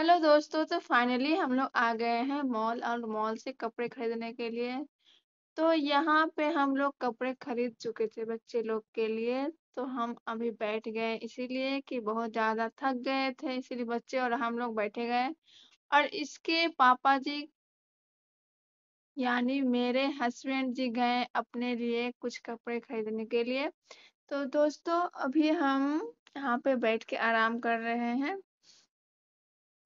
hello दोस्तों तो finally हम लोग आ गए हैं मॉल और मॉल से कपड़े खरीदने के लिए तो यहाँ पे हम लोग कपड़े खरीद चुके थे बच्चे लोग के लिए तो हम अभी बैठ गए इसीलिए कि बहुत ज़्यादा थक गए थे इसीलिए बच्चे और हम लोग बैठे गए और इसके पापा जी यानी मेरे हस्बैंड जी गए अपने लिए कुछ कपड़े खरीदने के लिए तो दोस्तों अभी हम यहाँ पे बैठ के आराम कर रहे हैं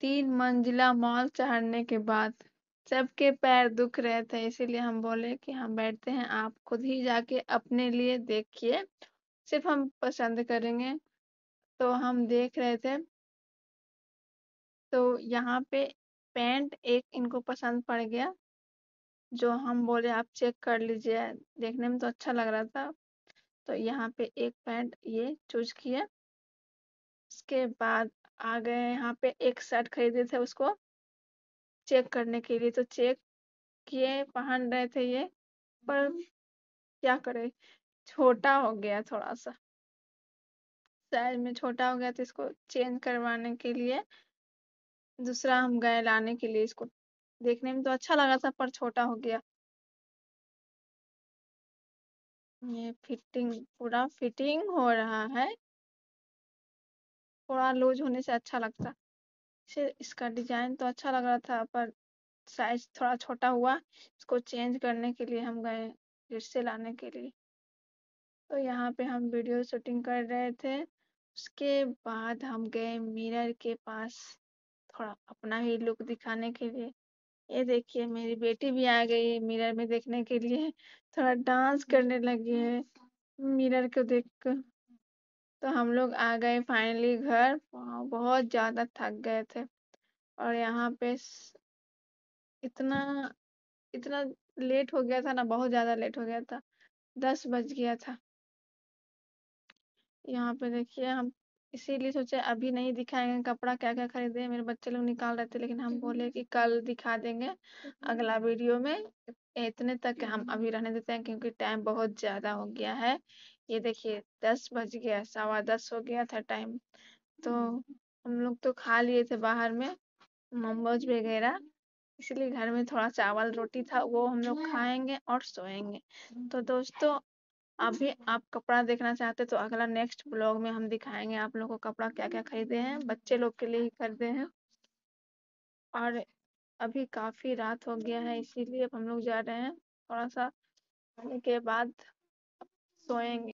तीन मंजिला मॉल चढ़ने के बाद सबके पैर दुख रहे थे इसीलिए हम बोले कि हम बैठते हैं आप खुद ही जाके अपने लिए देखिए सिर्फ हम पसंद करेंगे तो हम देख रहे थे तो यहाँ पे पैंट एक इनको पसंद पड़ गया जो हम बोले आप चेक कर लीजिए देखने में तो अच्छा लग रहा था तो यहाँ पे एक पैंट ये चूज किया उसके बाद आ गए यहाँ पे एक शर्ट खरीदे थे उसको चेक करने के लिए तो चेक किए पहन रहे थे ये पर क्या करे छोटा हो गया थोड़ा सा साइज में छोटा हो गया तो इसको चेंज करवाने के लिए दूसरा हम गए लाने के लिए इसको देखने में तो अच्छा लगा था पर छोटा हो गया ये फिटिंग पूरा फिटिंग हो रहा है थोड़ा लूज होने से अच्छा लगता से इसका डिजाइन तो अच्छा लग रहा था पर साइज थोड़ा छोटा हुआ इसको चेंज करने के लिए हम गए फिर से लाने के लिए तो यहाँ पे हम वीडियो शूटिंग कर रहे थे उसके बाद हम गए मिरर के पास थोड़ा अपना ही लुक दिखाने के लिए ये देखिए मेरी बेटी भी आ गई है मिरर में देखने के लिए थोड़ा डांस करने लगी है मिरर को देख कर तो हम लोग आ गए फाइनली घर बहुत ज़्यादा थक गए थे और यहाँ पे इतना इतना लेट हो गया था ना बहुत ज़्यादा लेट हो गया था दस बज गया था यहाँ पे देखिए हम इसीलिए सोचे अभी नहीं दिखाएंगे कपड़ा क्या क्या खरीदे मेरे बच्चे लोग निकाल रहे थे लेकिन हम बोले कि कल दिखा देंगे अगला वीडियो में इतने तक हम अभी रहने देते हैं क्योंकि टाइम बहुत ज़्यादा हो गया है ये देखिए दस बज गया सवा दस हो गया था टाइम तो हम लोग तो खा लिए थे बाहर में मोमोज वगैरह इसलिए घर में थोड़ा चावल रोटी था वो हम लोग खाएंगे और सोएंगे तो दोस्तों अभी आप कपड़ा देखना चाहते तो अगला नेक्स्ट ब्लॉग में हम दिखाएंगे आप लोगों को कपड़ा क्या क्या खरीदे हैं बच्चे लोग के लिए ही खरीदे हैं और अभी काफ़ी रात हो गया है इसीलिए अब हम लोग जा रहे हैं थोड़ा सा खाने के बाद सोएंगे